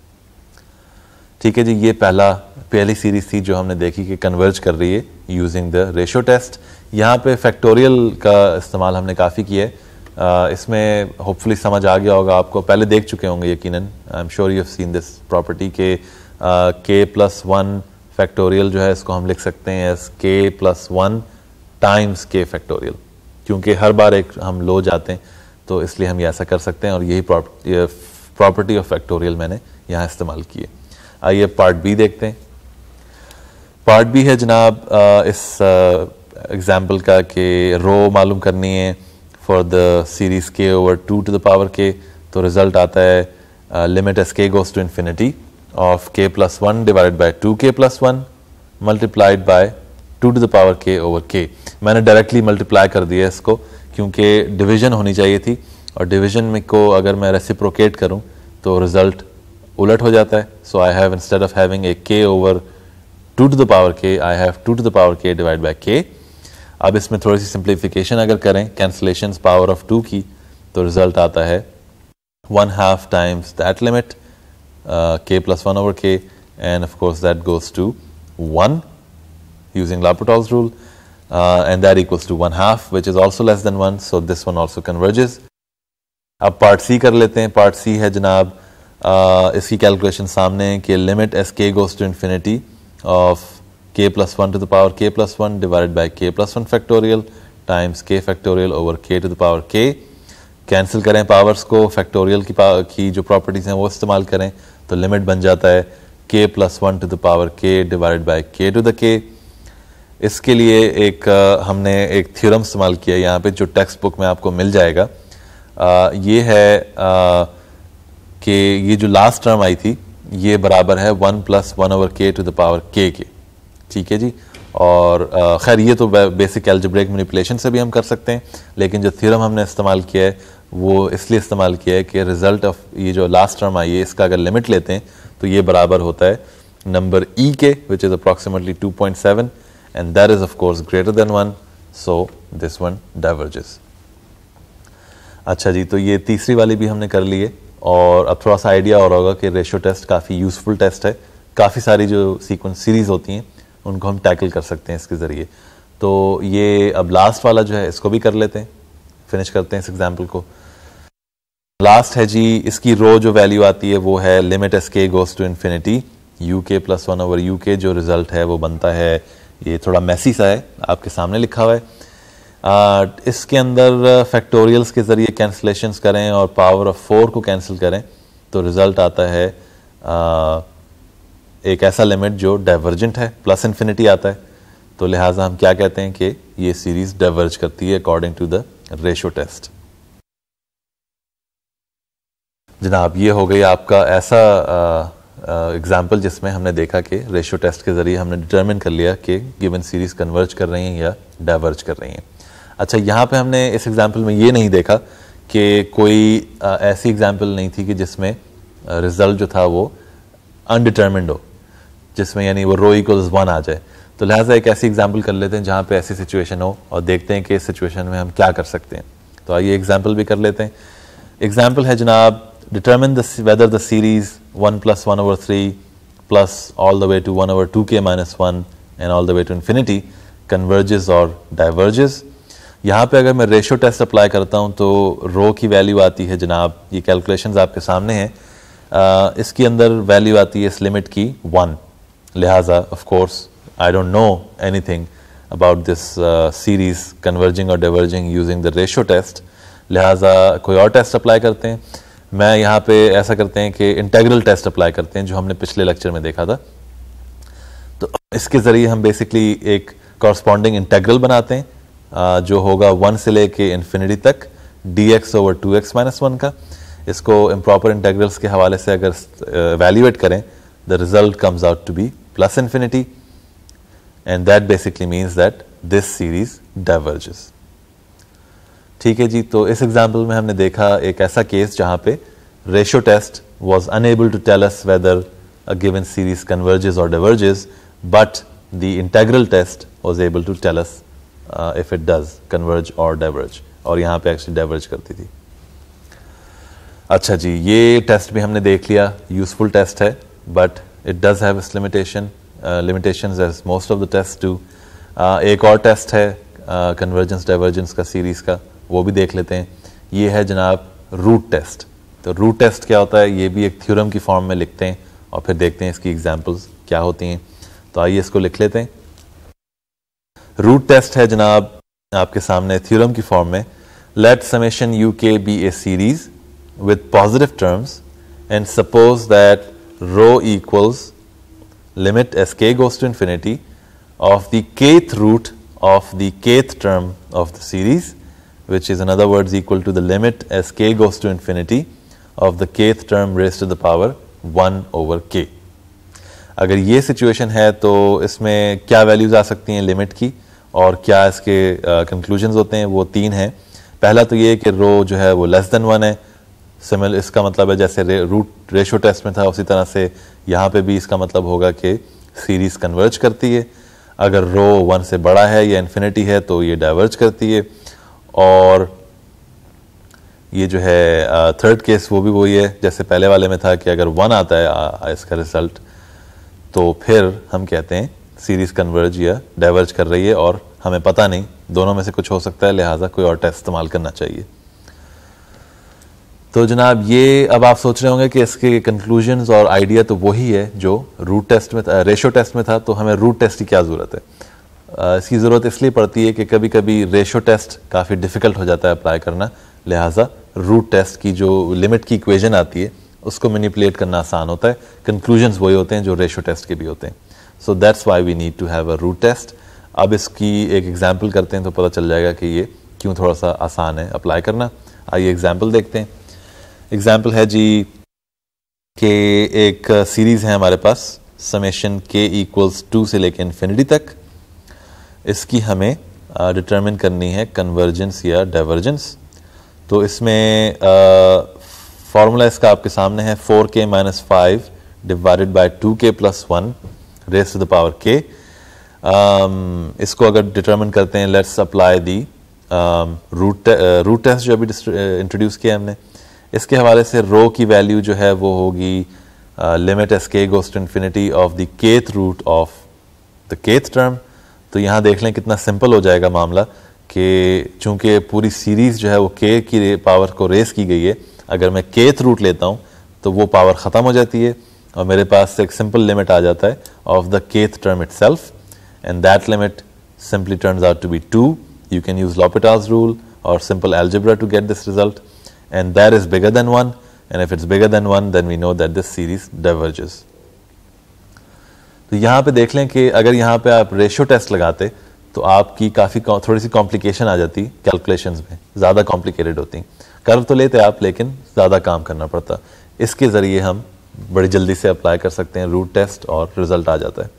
ठीक है जी ये पहला पहली series थी जो हमने देखी कि कन्वर्ज कर रही है यूजिंग द रेशो टेस्ट यहाँ पे फैक्टोरियल का इस्तेमाल हमने काफ़ी किया है uh, इसमें होपफुली समझ आ गया होगा आपको पहले देख चुके होंगे यकीनन I am sure you have seen this property k k plus one factorial जो है इसको हम लिख सकते हैं as k plus one times k factorial क्योंकि हर बार एक हम लो जाते हैं तो इसलिए हम ये ऐसा कर सकते हैं और यही प्रॉपर्टी ऑफ फैक्टोरियल मैंने यहाँ इस्तेमाल किए आइए पार्ट बी देखते हैं पार्ट बी है जनाब आ, इस एग्जाम्पल का कि रो मालूम करनी है for the series k over two to the power k तो रिज़ल्ट आता है limit as k goes to infinity of k plus one divide by two k plus one multiplied by two to the power k over k मैंने directly multiply कर दिया इसको क्योंकि division होनी चाहिए थी और डिवीजन में को अगर मैं रेसिप्रोकेट करूं तो रिज़ल्ट उलट हो जाता है so I have instead of having a k over two to the power k I have two to the power k divide by k अब इसमें थोड़ी सी सिंप्लीफिकेशन अगर करें कैंसलेशन पावर ऑफ टू की तो रिजल्ट आता है one half times that limit k plus one over k and of course that goes to one using L'Hopital's rule and that equals to one half which is also less than one so this one also also अब part c कर लेते हैं part सी है जनाब uh, इसकी calculation सामने कि limit as k goes to infinity of k plus 1 to the power k plus 1 divided by k plus 1 factorial times k factorial over k to the power k cancel करें powers को factorial की power की जो properties हैं वो इस्तेमाल करें तो लिमिट बन जाता है k plus one to the power k divide by k to the k इसके लिए एक हमने एक थ्योरम इस्तेमाल किया यहाँ पे जो टेक्स्ट बुक में आपको मिल जाएगा आ, ये है कि ये जो लास्ट टर्म आई थी ये बराबर है one plus one over k to the power k k ठीक है जी और खैर ये तो बेसिक एल्जब्रेक मैनिपुलेशन से भी हम कर सकते हैं लेकिन जो थ्योरम हमने इस्तेमाल किया है वो इसलिए इस्तेमाल किया है कि रिज़ल्ट ऑफ ये जो लास्ट टर्म आई है इसका अगर लिमिट लेते हैं तो ये बराबर होता है नंबर ई e के which is approximately 2.7 and that is of course greater than one so this one diverges अच्छा जी तो ये तीसरी वाली भी हमने कर ली है और अब थोड़ा सा आइडिया और होगा कि रेशो टेस्ट काफ़ी यूज़फुल टेस्ट है काफ़ी सारी जो सीक्वेंस सीरीज़ होती हैं उनको हम टैकल कर सकते हैं इसके ज़रिए तो ये अब लास्ट वाला जो है इसको भी कर लेते हैं फिनिश करते हैं इस एग्जाम्पल को लास्ट है जी इसकी रो जो वैल्यू आती है वो है limit as k goes to infinity u k plus one over u k जो रिजल्ट है वो बनता है ये थोड़ा मैसी सा है आपके सामने लिखा हुआ है uh, इसके अंदर फैक्टोरियल्स uh, के ज़रिए कैंसलेशन करें और पावर ऑफ फोर को कैंसिल करें तो रिज़ल्ट आता है आ, एक ऐसा लिमिट जो डाइवर्जेंट है प्लस इन्फिनिटी आता है तो लिहाजा हम क्या कहते हैं कि ये सीरीज डाइवर्ज करती है according to the ratio test जनाब ये हो गई आपका ऐसा एग्जाम्पल जिसमें हमने देखा कि रेशो टेस्ट के ज़रिए हमने डिटर्मिन कर लिया कि गिवन सीरीज़ कन्वर्ज कर रही हैं या डाइवर्ज कर रही हैं अच्छा यहाँ पे हमने इस एग्ज़ाम्पल में ये नहीं देखा कि कोई आ, ऐसी एग्ज़ाम्पल नहीं थी कि जिसमें रिज़ल्ट जो था वो अनडिटर्मिंड हो जिसमें यानी वो रो इक्वल वन आ जाए तो लिहाजा एक ऐसी एग्जाम्पल कर लेते हैं जहाँ पे ऐसी सिचुएशन हो और देखते हैं कि इस सिचुएशन में हम क्या कर सकते हैं तो आइए एग्जाम्पल भी कर लेते हैं एग्जाम्पल है जनाब determine the whether the series one plus one over three plus all the way to one over two k minus one and all the way to infinity converges और डाइवर्जेस यहाँ पे अगर मैं रेशो टेस्ट अप्लाई करता हूँ तो रो की value आती है जनाब ये कैलकुलेशंस आपके सामने हैं इसके अंदर वैल्यू आती है इस लिमिट की वन लिहाजा of course I don't know anything about this series converging और diverging using the ratio test लिहाजा कोई और टेस्ट अप्लाई करते हैं मैं यहाँ पे ऐसा करते हैं कि इंटेग्रल टेस्ट अप्लाई करते हैं जो हमने पिछले लेक्चर में देखा था तो इसके ज़रिए हम बेसिकली एक कॉरस्पॉन्डिंग इंटेग्रल बनाते हैं जो होगा वन से लेके इन्फिनिटी तक d x over two x minus one का इसको इम्प्रॉपर इंटेग्रल्स के हवाले से अगर वैल्यूएट uh, करें the result comes out to be plus infinity and that basically means that this series diverges ठीक है जी तो इस एग्जाम्पल में हमने देखा एक ऐसा केस जहाँ पे ratio test was unable to tell us whether a given series converges और diverges, but the integral test was able to tell us if it does converge और डाइवर्ज और यहाँ पे एक्चुअली डाइवर्ज करती थी अच्छा जी ये टेस्ट भी हमने देख लिया यूजफुल टेस्ट है बट इट डज हैव इस limitation limitation as most of the test too एक और टेस्ट है कन्वर्जेंस uh, डाइवर्जेंस का सीरीज़ का वो भी देख लेते हैं ये है जनाब रूट टेस्ट तो रूट टेस्ट क्या होता है ये भी एक थ्योरम की फॉर्म में लिखते हैं और फिर देखते हैं इसकी एग्जाम्पल्स क्या होती हैं तो आइए इसको लिख लेते हैं रूट टेस्ट है जनाब आपके सामने थ्योरम की फॉर्म में let summation u k be a series with positive terms and suppose that rho equals limit as k goes to infinity of the kth root of the kth term of the series which is in other words equal to the limit as k goes to infinity of the kth term raised to the power 1 over k. अगर ये situation है तो इसमें क्या values आ सकती हैं limit की और क्या इसके कंक्लूजन uh, होते हैं वो तीन हैं पहला तो ये कि रो जो है वो लेस देन वन है सिमिल इसका मतलब है जैसे रूट रेशो टेस्ट में था उसी तरह से यहाँ पे भी इसका मतलब होगा कि सीरीज़ कन्वर्ज करती है अगर रो वन से बड़ा है या इन्फिनिटी है तो ये डाइवर्ज करती है और ये जो है थर्ड केस वो भी वही है जैसे पहले वाले में था कि अगर वन आता है इसका रिजल्ट तो फिर हम कहते हैं सीरीज़ कन्वर्ज या डाइवर्ज कर रही है और हमें पता नहीं दोनों में से कुछ हो सकता है लिहाजा कोई और टेस्ट इस्तेमाल करना चाहिए तो जनाब ये अब आप सोच रहे होंगे कि इसके कंक्लूजन और आइडिया तो वही है जो रूट टेस्ट में था रेशो टेस्ट में था तो हमें रूट टेस्ट की क्या ज़रूरत है इसकी ज़रूरत इसलिए पड़ती है कि कभी कभी रेशो टेस्ट काफ़ी डिफ़िकल्ट हो जाता है अप्लाई करना लिहाजा रूट टेस्ट की जो लिमिट की इक्वेजन आती है उसको मैनिपुलेट करना आसान होता है कंक्लूजन्स वही होते हैं जो रेशो टेस्ट के भी होते हैं so that's why we need to have a root test अब इसकी एक एग्जाम्पल करते हैं तो पता चल जाएगा कि ये क्यों थोड़ा सा आसान है अप्लाई करना आइए एग्जाम्पल देखते हैं एग्जाम्पल है जी के एक सीरीज़ है हमारे पास समेशन के इक्वल्स टू से लेकर इन्फिनिटी तक इसकी हमें डिटरमिन करनी है कन्वर्जेंस या डाइवर्जेंस तो इसमें फार्मूला इसका आपके सामने है four k minus five divided by two k plus one raise to the power k इसको अगर डिटरमिन करते हैं let's apply the root root test जो अभी इंट्रोड्यूस uh, किया हमने इसके हवाले से रो की वैल्यू जो है वो होगी limit as k goes to infinity of the kth root of the kth term तो यहाँ देख लें कितना सिंपल हो जाएगा मामला कि चूँकि पूरी सीरीज़ जो है वो के की पावर को रेस की गई है अगर मैं केथ रूट लेता हूँ तो वो पावर ख़त्म हो जाती है और मेरे पास एक सिंपल लिमिट आ जाता है of the kth term itself and that limit simply turn out to B two you can use L'Hopital's rule और simple algebra to get this result and that is bigger than 1 and if it's bigger than 1 then we know that this series diverges. तो यहाँ पे देख लें कि अगर यहाँ पे आप रेशियो टेस्ट लगाते तो आपकी काफ़ी थोड़ी सी कॉम्प्लिकेशन आ जाती कैलकुलेशन में ज़्यादा कॉम्प्लिकेटेड होती कर्व तो लेते आप लेकिन ज़्यादा काम करना पड़ता इसके ज़रिए हम बड़ी जल्दी से अप्लाई कर सकते हैं रूट टेस्ट और रिज़ल्ट आ जाता है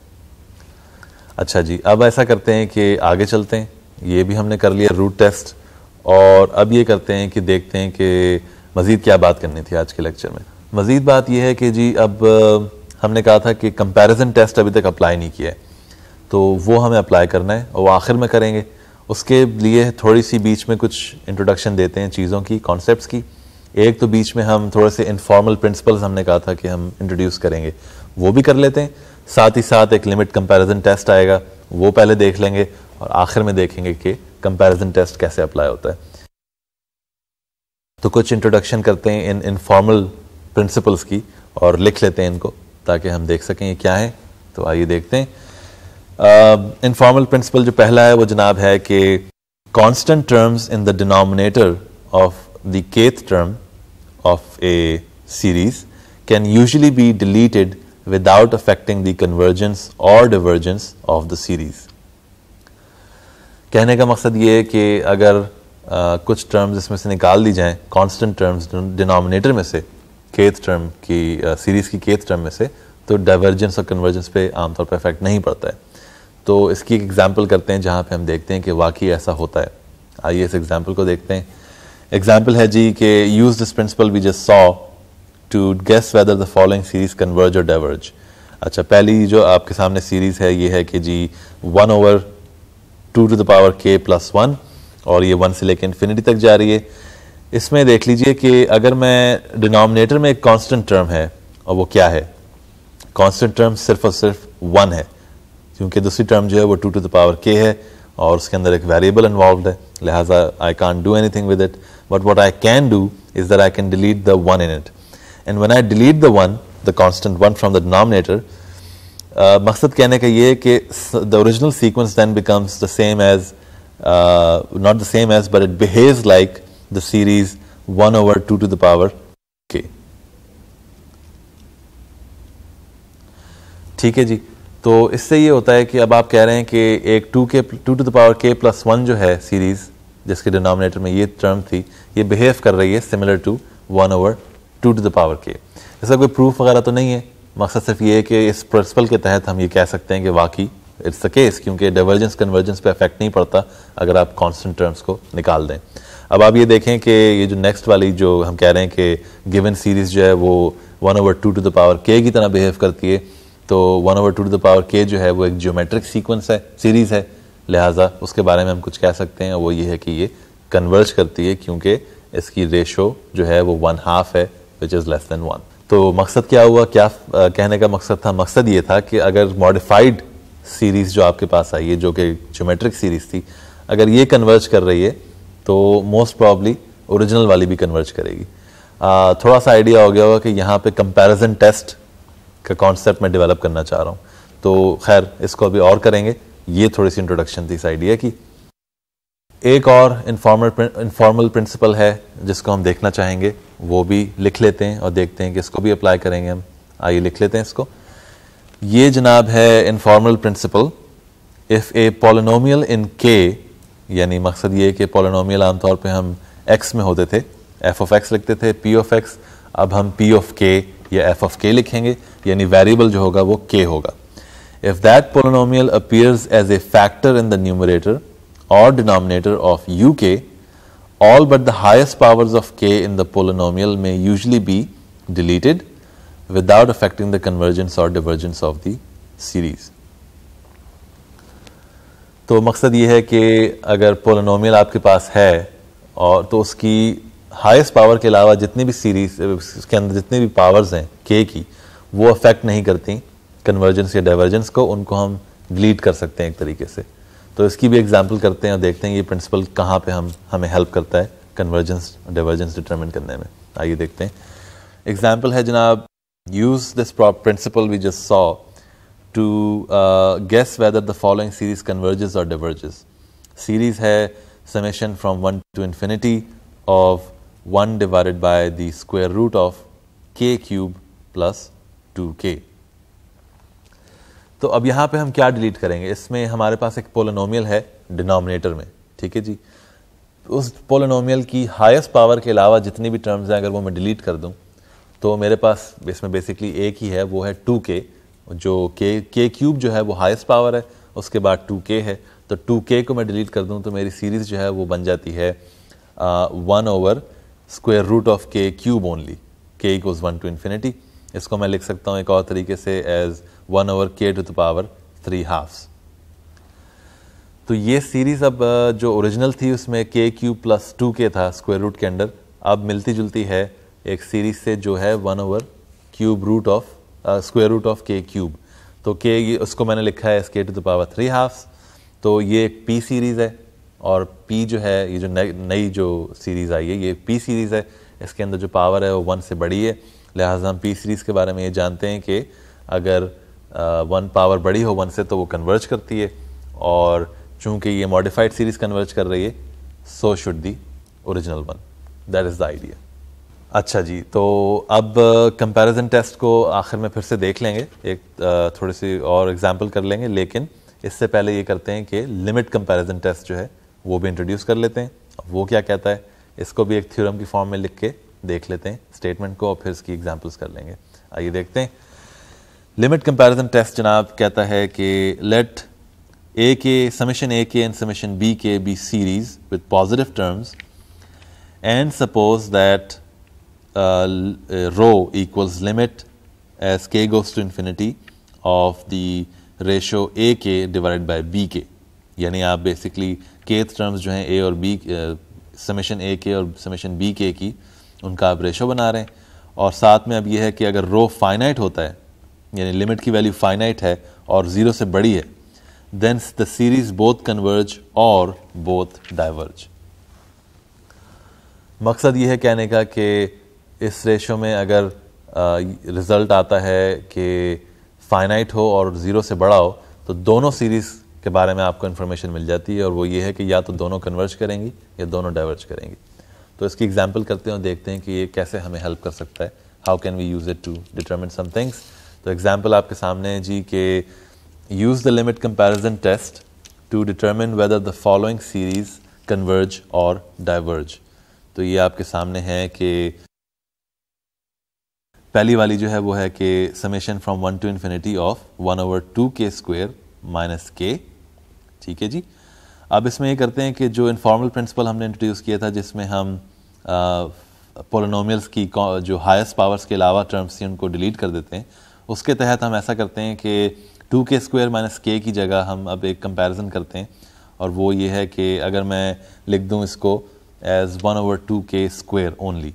अच्छा जी अब ऐसा करते हैं कि आगे चलते हैं ये भी हमने कर लिया रूट टेस्ट और अब ये करते हैं कि देखते हैं कि मज़ीद क्या बात करनी थी आज के लेक्चर में मज़ीद बात यह है कि जी अब हमने कहा था कि कंपैरिजन टेस्ट अभी तक अप्लाई नहीं किया है तो वो हमें अप्लाई करना है और आखिर में करेंगे उसके लिए थोड़ी सी बीच में कुछ इंट्रोडक्शन देते हैं चीज़ों की कॉन्सेप्ट की एक तो बीच में हम थोड़े से इनफॉर्मल प्रिंसिपल्स हमने कहा था कि हम इंट्रोड्यूस करेंगे वो भी कर लेते हैं साथ ही साथ एक लिमिट कंपैरिजन टेस्ट आएगा वो पहले देख लेंगे और आखिर में देखेंगे कि कंपैरिजन टेस्ट कैसे अप्लाई होता है तो कुछ इंट्रोडक्शन करते हैं इन इनफॉर्मल प्रिंसिपल्स की और लिख लेते हैं इनको ताकि हम देख सकें ये क्या है तो आइए देखते हैं इनफॉर्मल प्रिंसिपल जो पहला है वो जनाब है कि constant terms in the denominator of the kth term of a series can usually be deleted without affecting the convergence और डिवर्जेंस ऑफ द सीरीज कहने का मकसद ये है कि अगर आ, कुछ टर्म्स इसमें से निकाल दी जाएं कांस्टेंट टर्म्स डिनोमिनेटर में से केथ टर्म की आ, सीरीज़ की केथ टर्म में से तो डाइवर्जेंस और कन्वर्जेंस पे आमतौर पर इफेक्ट नहीं पड़ता है तो इसकी एक एग्जाम्पल करते हैं जहाँ पे हम देखते हैं कि वाकई ऐसा होता है आइए इस एग्जाम्पल को देखते हैं एग्जाम्पल है जी कि use this principle we just saw to guess whether the following series converge और डाइवर्ज अच्छा पहली जो आपके सामने सीरीज़ है ये है कि जी one over two to the power k plus one और ये वन से लेकर इन्फिनिटी तक जा रही है इसमें देख लीजिए कि अगर मैं डिनोमिनेटर में एक कॉन्स्टेंट टर्म है और वो क्या है कॉन्स्टेंट टर्म सिर्फ और सिर्फ वन है क्योंकि दूसरी टर्म जो है वो टू टू द पावर के है और उसके अंदर एक वेरिएबल इन्वॉल्व है लिहाजा I can't do anything with it but what I can do is that I can delete the one in it and one I delete the one the constant one from the denominator Uh, मकसद कहने का ये कि the original sequence then becomes the same as not the same as but it behave like the series one over two to the power k ठीक है जी तो इससे ये होता है कि अब आप कह रहे हैं कि एक two k two to the power k plus one जो है सीरीज जिसके डिनोमिनेटर में ये टर्म थी ये बिहेव कर रही है similar to one over two to the power k ऐसा कोई प्रूफ वगैरह तो नहीं है मकसद सिर्फ ये है कि इस प्रिंसिपल के तहत हम ये कह सकते हैं कि वाकई इट्स द केस क्योंकि डाइवर्जेंस कन्वर्जेंस पे अफेक्ट नहीं पड़ता अगर आप कॉन्सटेंट टर्म्स को निकाल दें अब आप ये देखें कि ये जो नेक्स्ट वाली जो हम कह रहे हैं कि गिवन सीरीज़ जो है वो one over two to the power k की तरह बिहेव करती है तो one over two to the power k जो है वो एक जियोमेट्रिक सीक्वेंस है सीरीज़ है लिहाजा उसके बारे में हम कुछ कह सकते हैं वो ये है कि ये कन्वर्ज करती है क्योंकि इसकी रेशो जो है वो वन हाफ है which is less than one तो मकसद क्या हुआ क्या आ, कहने का मकसद था मकसद ये था कि अगर मॉडिफाइड सीरीज़ जो आपके पास आई है जो कि जोमेट्रिक सीरीज़ थी अगर ये कन्वर्ज कर रही है तो मोस्ट प्रॉब्ली ओरिजिनल वाली भी कन्वर्ज करेगी आ, थोड़ा सा आइडिया हो गया होगा कि यहाँ पे कंपैरिजन टेस्ट का कॉन्सेप्ट मैं डेवलप करना चाह रहा हूँ तो खैर इसको अभी और करेंगे ये थोड़ी सी इंट्रोडक्शन थी इस आइडिया की एक और इनफॉर्मल इनफॉर्मल प्रिंसिपल है जिसको हम देखना चाहेंगे वो भी लिख लेते हैं और देखते हैं कि इसको भी अप्लाई करेंगे हम आइए लिख लेते हैं इसको ये जनाब है informal principle if a polynomial in k यानी मकसद ये कि पोलिनोमियल आमतौर पे हम एक्स में होते थे एफ ऑफ एक्स लिखते थे पी ऑफ एक्स अब हम पी ऑफ के या एफ ऑफ के लिखेंगे यानी वेरिएबल जो होगा वो के होगा if that polynomial appears as a factor in the numerator or denominator of uk, all but the highest powers of k in the polynomial may usually be deleted without affecting the convergence or divergence of the series. तो मकसद ये है कि अगर polynomial आपके पास है और तो उसकी हाईएस्ट पावर के अलावा जितनी भी सीरीज उसके अंदर जितनी भी पावर्स हैं के की वो अफेक्ट नहीं करती कन्वर्जेंस या डाइवर्जेंस को उनको हम डिलीट कर सकते हैं एक तरीके से तो इसकी भी एग्जाम्पल करते हैं और देखते हैं ये प्रिंसिपल कहाँ पे हम हमें हेल्प करता है कन्वर्जेंस डिवर्जेंस डिटरमिन करने में आइए देखते हैं एग्जाम्पल है जनाब use this principle we just saw to guess whether the following series converges और डिवर्जेस सीरीज है summation from one to infinity of one divided by the square root of k cube plus two k तो अब यहाँ पे हम क्या delete करेंगे इसमें हमारे पास एक पोलिनोमियल है डिनोमिनेटर में ठीक है जी उस पोलिनोमियल की हाईएस्ट पावर के अलावा जितनी भी टर्म्स हैं अगर वो मैं डिलीट कर दूँ तो मेरे पास इसमें बेसिकली एक ही है वो है टू के जो के के क्यूब जो है वो हाइस्ट पावर है उसके बाद टू के है तो टू के को मैं डिलीट कर दूँ तो मेरी सीरीज़ जो है वो बन जाती है one over square root of k cube only k equals one to infinity इसको मैं लिख सकता हूँ एक और तरीके से as one over k to the power three halves तो ये सीरीज़ अब जो ओरिजिनल थी उसमें के क्यू प्लस टू के था स्क्वायर रूट के अंडर अब मिलती जुलती है एक सीरीज से जो है one over cube root of square root of k cube तो के उसको मैंने लिखा है स्के to the power three halves तो ये एक पी सीरीज़ है और पी जो है ये जो नई जो सीरीज़ आई है ये पी सीरीज़ है इसके अंदर जो पावर है वो वन से बड़ी है लिहाजा हम पी सीरीज़ के बारे में ये जानते हैं कि अगर वन पावर बड़ी हो वन से तो वो कन्वर्ज करती है और चूंकि ये मॉडिफाइड सीरीज कन्वर्ज कर रही है so should the original one that is the idea अच्छा जी तो अब कंपैरिजन टेस्ट को आखिर में फिर से देख लेंगे एक uh, थोड़ी सी और एग्जांपल कर लेंगे लेकिन इससे पहले ये करते हैं कि लिमिट कंपैरिजन टेस्ट जो है वो भी इंट्रोड्यूस कर लेते हैं वो क्या कहता है इसको भी एक थ्योरम की फॉर्म में लिख के देख लेते हैं स्टेटमेंट को और फिर इसकी एग्जाम्पल्स कर लेंगे आइए देखते हैं लिमिट कंपैरिजन टेस्ट जनाब कहता है कि लेट ए के summation a k and summation b k be series with positive terms and suppose that rho equals limit as k goes to infinity of the ratio a k divide bye B के यानी आप basically के terms जो हैं ए और B summation a के और summation b के की उनका आप रेशो बना रहे हैं और साथ में अब यह है कि अगर रो फाइनाइट होता है यानी लिमिट की वैल्यू फाइनाइट है और ज़ीरो से बड़ी है then the series both converge और बोथ डाइवर्ज मकसद ये है कहने का कि इस रेशो में अगर रिज़ल्ट आता है कि फाइनाइट हो और ज़ीरो से बड़ा हो तो दोनों सीरीज़ के बारे में आपको इन्फॉर्मेशन मिल जाती है और वो ये है कि या तो दोनों कन्वर्ज करेंगी या दोनों डाइवर्ज करेंगी तो इसकी एग्जाम्पल करते हैं और देखते हैं कि ये कैसे हमें हेल्प कर सकता है how can we use it to determine some things तो एग्जाम्पल आपके सामने है जी के use the limit comparison test to determine whether the following series converge और डाइवर्ज तो ये आपके सामने है कि पहली वाली जो है वो है कि summation from one to infinity of one over two k square minus k ठीक है जी अब इसमें ये करते हैं कि जो इनफॉर्मल प्रिंसिपल हमने इंट्रोड्यूस किया था जिसमें हम पोलोनोमियल्स uh, की जो हाईएस्ट पावर्स के अलावा टर्म्स थी उनको डिलीट कर देते हैं उसके तहत हम ऐसा करते हैं कि टू के स्क्वायर माइनस के की जगह हम अब एक कंपैरिजन करते हैं और वो ये है कि अगर मैं लिख दूँ इसको as one over two k square only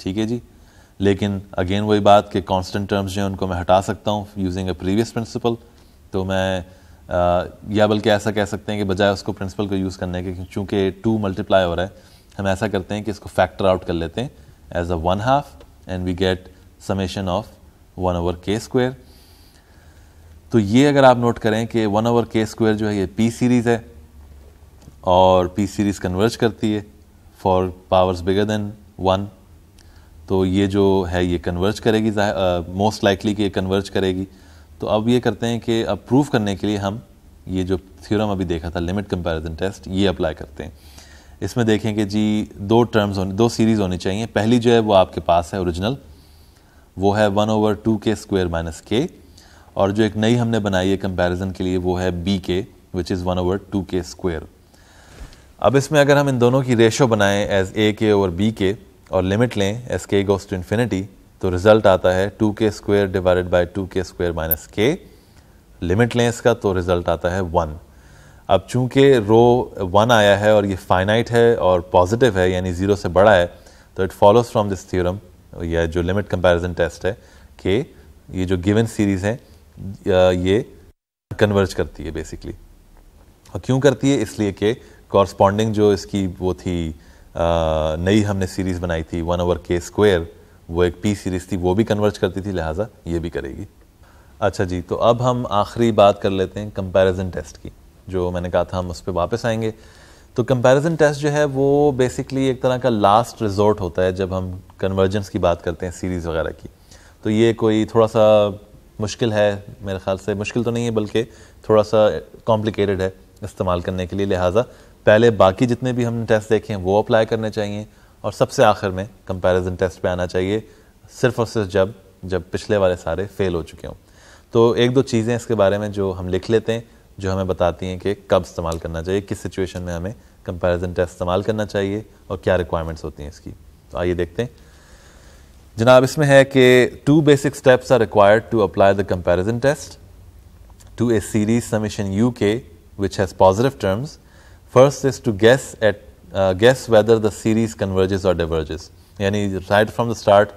ठीक है जी लेकिन अगेन वही बात कि कांस्टेंट टर्म्स जो हैं उनको मैं हटा सकता हूँ यूजिंग अ प्रीवियस प्रिंसिपल तो मैं आ, या बल्कि ऐसा कह सकते हैं कि बजाय उसको प्रिंसिपल को यूज़ करने के चूँकि टू मल्टीप्लाई हो रहा है हम ऐसा करते हैं कि इसको फैक्टर आउट कर लेते हैं as a one half and we get summation of one over k square तो ये अगर आप नोट करें कि वन ओवर के स्क्वायर जो है ये पी सीरीज़ है और पी सीरीज़ कन्वर्ज करती है for powers bigger than one तो ये जो है ये कन्वर्ज करेगी मोस्ट लाइकली कि ये कन्वर्ज करेगी तो अब ये करते हैं कि अब प्रूव करने के लिए हम ये जो थ्योरम अभी देखा था लिमिट कंपैरिजन टेस्ट ये अप्लाई करते हैं इसमें देखें कि जी दो टर्म्स होने दो सीरीज़ होनी चाहिए पहली जो है वो आपके पास है ओरिजिनल वो है one over two k square minus k और जो एक नई हमने बनाई है कंपैरिजन के लिए वो है b k which is one over two k square अब इसमें अगर हम इन दोनों की रेशो बनाएं as a k over B के और लिमिट लें as k goes to infinity तो रिज़ल्ट आता है two k square divided by two k square minus k limit लें इसका तो रिज़ल्ट आता है वन अब चूंकि रो वन आया है और ये फाइनाइट है और पॉजिटिव है यानी ज़ीरो से बड़ा है तो it follows from this theorem या जो लिमिट कंपैरिजन टेस्ट है कि ये जो गिवन सीरीज़ है ये कन्वर्ज करती है बेसिकली और क्यों करती है इसलिए कि कॉरस्पॉन्डिंग जो इसकी वो थी नई हमने सीरीज़ बनाई थी वन ओवर के स्क्वेयर वो एक पी सीरीज़ थी वो भी कन्वर्ज करती थी लिहाजा ये भी करेगी अच्छा जी तो अब हम आखिरी बात कर लेते हैं कंपैरिजन टेस्ट की जो मैंने कहा था हम उस पर वापस आएंगे तो कंपैरिजन टेस्ट जो है वो बेसिकली एक तरह का लास्ट रिजॉर्ट होता है जब हम कन्वर्जेंस की बात करते हैं सीरीज़ वगैरह की तो ये कोई थोड़ा सा मुश्किल है मेरे ख्याल से मुश्किल तो नहीं है बल्कि थोड़ा सा कॉम्प्लिकेटेड है इस्तेमाल करने के लिए लिहाजा पहले बाकी जितने भी हमने टेस्ट देखे हैं वो अप्लाई करने चाहिए और सबसे आखिर में कंपैरिजन टेस्ट पे आना चाहिए सिर्फ और सिर्फ जब जब पिछले वाले सारे फेल हो चुके हों तो एक दो चीज़ें इसके बारे में जो हम लिख लेते हैं जो हमें बताती हैं कि कब इस्तेमाल करना चाहिए किस सिचुएशन में हमें कंपैरिजन टेस्ट इस्तेमाल करना चाहिए और क्या रिक्वायरमेंट्स होती हैं इसकी तो आइए देखते हैं जनाब इसमें है कि two basic steps are required to apply the comparison test to a series summation u k which has positive terms first is to guess at guess whether the series converges और डिवर्जेस यानी right from the start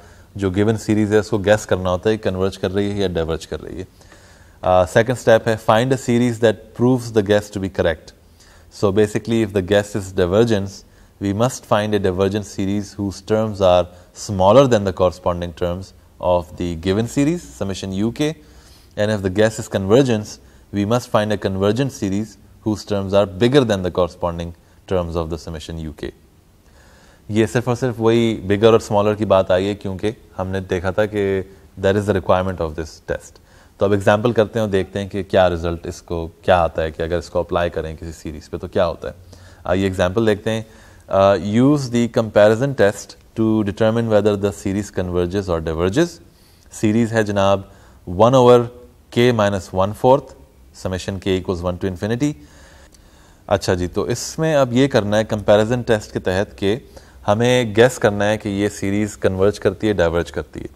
जो given series है उसको gas करना होता है converge कर रही है या डाइवर्ज कर रही है सेकेंड स्टेप है find a series that proves the guess to be correct so basically if the guess is divergence we must find a divergent series whose terms are smaller than the corresponding terms of the given series, summation uk. And if the guess is convergence, we must find a convergent series whose terms are bigger than the corresponding terms of the summation uk. ये सिर्फ और सिर्फ वही बिगर और smaller की बात आई है क्योंकि हमने देखा था कि that is the requirement of this test तो अब एग्जांपल करते हैं और देखते हैं कि क्या रिजल्ट इसको क्या आता है कि अगर इसको अप्लाई करें किसी सीरीज़ पे तो क्या होता है आइए एग्जांपल देखते हैं uh, use the comparison test to determine whether the series converges or diverges. Series है जनाब 1 over k minus 1 fourth summation k equals 1 to infinity. अच्छा जी तो इसमें अब ये करना है कंपैरिजन टेस्ट के तहत कि हमें गेस करना है कि ये सीरीज़ कन्वर्ज करती है डाइवर्ज करती है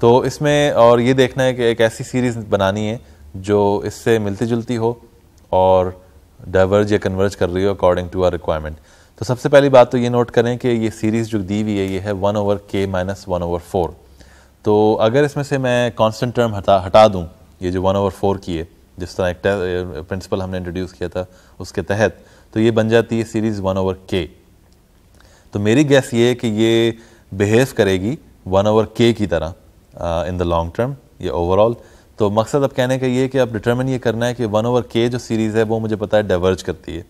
तो इसमें और ये देखना है कि एक ऐसी सीरीज़ बनानी है जो इससे मिलती जुलती हो और डाइवर्ज या कन्वर्ज कर रही हो अकॉर्डिंग टू आर रिक्वायरमेंट तो सबसे पहली बात तो ये नोट करें कि ये सीरीज़ जो दी हुई है ये है one over k minus one over four तो अगर इसमें से मैं कांस्टेंट टर्म हटा हटा दूँ ये जो वन ओवर फोर की है जिस तरह एक प्रिंसिपल हमने इंट्रोड्यूस किया था उसके तहत तो ये बन जाती है सीरीज़ वन ओवर के तो मेरी गैस ये है कि ये बिहेव करेगी वन ओवर के की तरह इन द लॉन्ग टर्म ये ओवरऑल तो मकसद अब कहने का ये है कि अब डिटर्मिन ये करना है कि वन ओवर के जो सीरीज़ है वो मुझे पता है डाइवर्ज करती है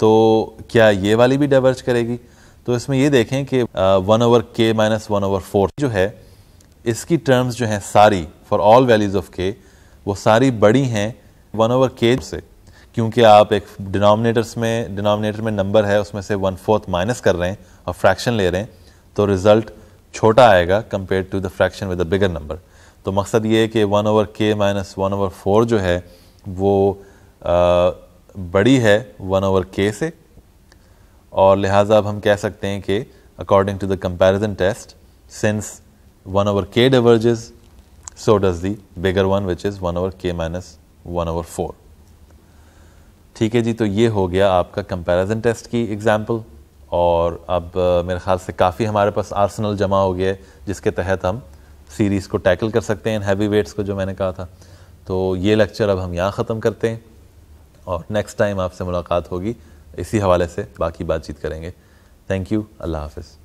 तो क्या ये वाली भी डाइवर्ज करेगी तो इसमें ये देखें कि one over k minus one over four जो है इसकी टर्म्स जो हैं सारी फॉर ऑल वैल्यूज़ ऑफ के वो सारी बड़ी हैं वन ओवर के से क्योंकि आप एक डिनोमिनेटर्स में डिनोमिनेटर में नंबर है उसमें से वन फोर्थ माइनस कर रहे हैं और फ्रैक्शन ले रहे हैं तो रिज़ल्ट छोटा आएगा compare to the fraction with the bigger number तो मकसद ये है कि one over k minus one over four जो है वो आ, uh, बड़ी है वन ओवर के से और लिहाजा अब हम कह सकते हैं कि according to the comparison test since one over k diverges so does the bigger one which is one over k minus one over four ठीक है जी तो ये हो गया आपका कंपैरिजन टेस्ट की एग्जांपल और अब मेरे ख्याल से काफ़ी हमारे पास आर्सनल जमा हो गया है जिसके तहत हम सीरीज़ को टैकल कर सकते हैं इन हैवी वेट्स को जो मैंने कहा था तो ये लेक्चर अब हम यहाँ ख़त्म करते हैं और नेक्स्ट टाइम आपसे मुलाकात होगी इसी हवाले से बाकी बातचीत करेंगे थैंक यू अल्लाह हाफिज़